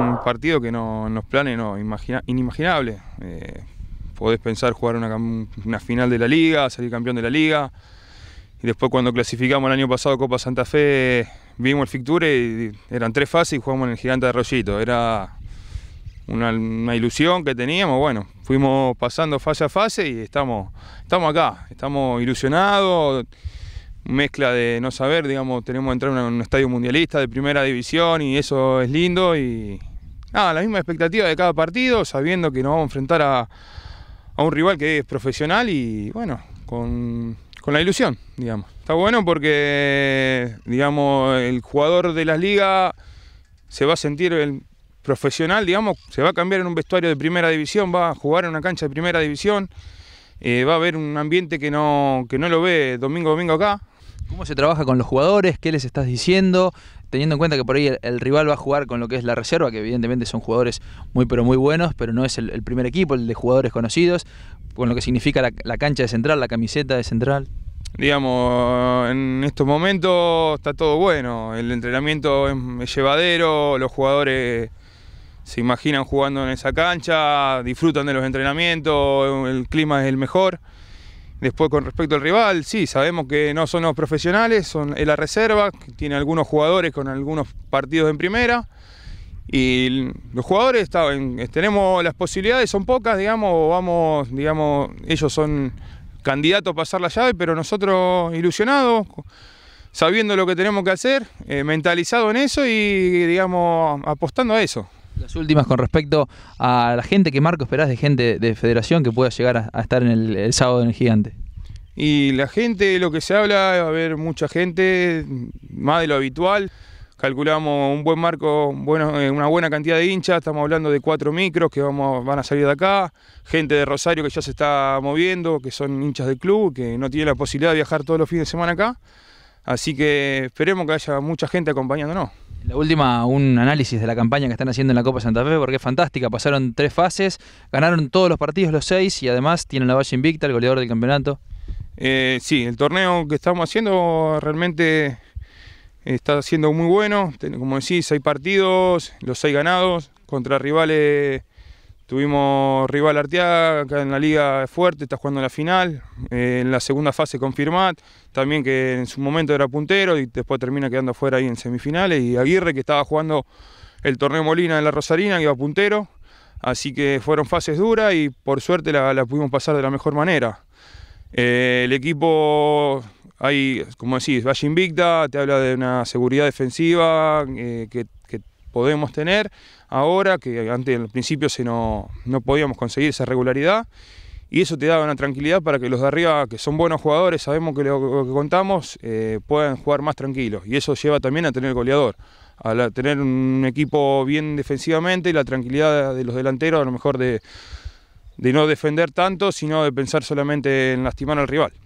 Un partido que no, nos plane no, imagina, inimaginable. Eh, podés pensar jugar una, una, final de la liga, salir campeón de la liga. Y después cuando clasificamos el año pasado Copa Santa Fe, vimos el Ficture y eran tres fases y jugamos en el gigante de Rollito. Era una, ilusión que teníamos, bueno, fuimos pasando fase a fase y estamos, estamos acá, estamos ilusionados, mezcla de no saber, digamos, tenemos que entrar en un estadio mundialista de primera división y eso es lindo y, nada, ah, la misma expectativa de cada partido, sabiendo que nos vamos a enfrentar a, un rival que es profesional y bueno, con, la ilusión, digamos. Está bueno porque, digamos, el jugador de las ligas se va a sentir el profesional, digamos, se va a cambiar en un vestuario de primera división, va a jugar en una cancha de primera división, eh, va a haber un ambiente que no, que no lo ve domingo domingo acá. ¿Cómo se trabaja con los jugadores? ¿Qué les estás diciendo? teniendo en cuenta que por ahí el, rival va a jugar con lo que es la reserva, que evidentemente son jugadores muy pero muy buenos, pero no es el, primer equipo, el de jugadores conocidos, con lo que significa la cancha de central, la camiseta de central? Digamos, en estos momentos está todo bueno, el entrenamiento es llevadero, los jugadores se imaginan jugando en esa cancha, disfrutan de los entrenamientos, el clima es el mejor. Después con respecto al rival, sí, sabemos que no son los profesionales, son la reserva, tiene algunos jugadores con algunos partidos en primera. Y los jugadores tenemos las posibilidades, son pocas, digamos, vamos, digamos, ellos son candidatos a pasar la llave, pero nosotros ilusionados, sabiendo lo que tenemos que hacer, eh, mentalizados mentalizado en eso y digamos apostando a eso. Las últimas con respecto a la gente que Marco esperás de gente de federación que pueda llegar a, estar en el, sábado en el gigante. Y la gente, lo que se habla, va a haber mucha gente, más de lo habitual. Calculamos un buen marco, eh, una buena cantidad de hinchas, estamos hablando de cuatro micros que vamos, van a salir de acá, gente de Rosario que ya se está moviendo, que son hinchas del club, que no tiene la posibilidad de viajar todos los fines de semana acá. Así que esperemos que haya mucha gente acompañándonos. La última, un análisis de la campaña que están haciendo en la Copa Santa Fe, porque es fantástica. Pasaron tres fases, ganaron todos los partidos, los seis, y además tienen la valla invicta, el goleador del campeonato. Eh, sí, el torneo que estamos haciendo realmente está siendo muy bueno. Como decís, seis partidos, los seis ganados contra rivales Tuvimos rival Arteaga, acá en la liga fuerte, está jugando la final. Eh, en la segunda fase confirmat, también que en su momento era puntero y después termina quedando fuera ahí en semifinales. Y Aguirre, que estaba jugando el torneo Molina en la Rosarina, que iba puntero. Así que fueron fases duras y por suerte la, pudimos pasar de la mejor manera. Eh, el equipo, hay, como decís, Valle Invicta, te habla de una seguridad defensiva eh, que podemos tener ahora, que antes el principio se no, podíamos conseguir esa regularidad. Y eso te da una tranquilidad para que los de arriba, que son buenos jugadores, sabemos que lo que contamos, eh, puedan jugar más tranquilos. Y eso lleva también a tener el goleador, a tener un equipo bien defensivamente y la tranquilidad de los delanteros, a lo mejor de no defender tanto, sino de pensar solamente en lastimar al rival.